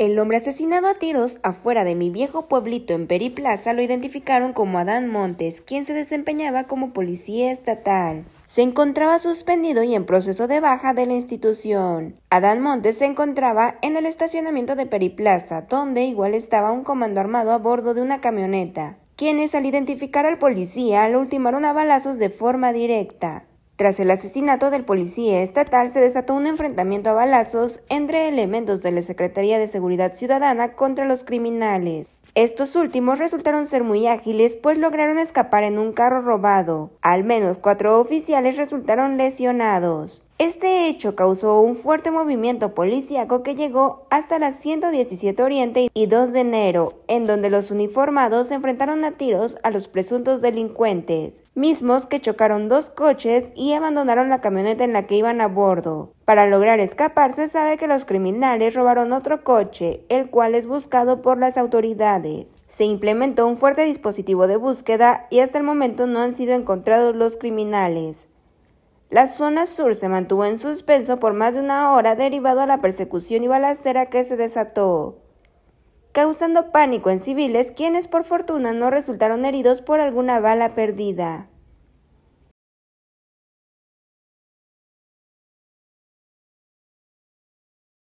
El hombre asesinado a tiros afuera de mi viejo pueblito en Periplaza lo identificaron como Adán Montes, quien se desempeñaba como policía estatal. Se encontraba suspendido y en proceso de baja de la institución. Adán Montes se encontraba en el estacionamiento de Periplaza, donde igual estaba un comando armado a bordo de una camioneta, quienes al identificar al policía lo ultimaron a balazos de forma directa. Tras el asesinato del policía estatal, se desató un enfrentamiento a balazos entre elementos de la Secretaría de Seguridad Ciudadana contra los criminales. Estos últimos resultaron ser muy ágiles, pues lograron escapar en un carro robado. Al menos cuatro oficiales resultaron lesionados. Este hecho causó un fuerte movimiento policíaco que llegó hasta las 117 Oriente y 2 de enero, en donde los uniformados se enfrentaron a tiros a los presuntos delincuentes, mismos que chocaron dos coches y abandonaron la camioneta en la que iban a bordo. Para lograr escapar se sabe que los criminales robaron otro coche, el cual es buscado por las autoridades. Se implementó un fuerte dispositivo de búsqueda y hasta el momento no han sido encontrados los criminales. La zona sur se mantuvo en suspenso por más de una hora derivado a la persecución y balacera que se desató, causando pánico en civiles quienes por fortuna no resultaron heridos por alguna bala perdida.